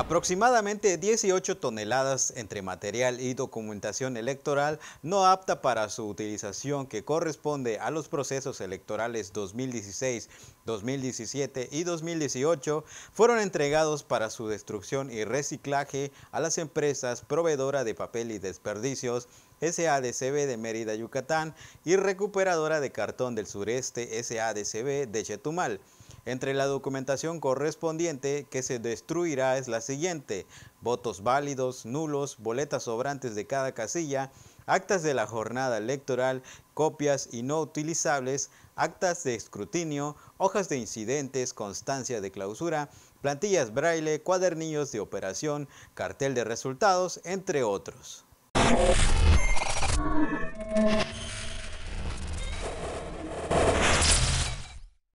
Aproximadamente 18 toneladas entre material y documentación electoral no apta para su utilización que corresponde a los procesos electorales 2016, 2017 y 2018 fueron entregados para su destrucción y reciclaje a las empresas proveedora de papel y desperdicios SADCB de Mérida, Yucatán y recuperadora de cartón del sureste SADCB de Chetumal. Entre la documentación correspondiente que se destruirá es la siguiente. Votos válidos, nulos, boletas sobrantes de cada casilla, actas de la jornada electoral, copias y no utilizables, actas de escrutinio, hojas de incidentes, constancia de clausura, plantillas braille, cuadernillos de operación, cartel de resultados, entre otros.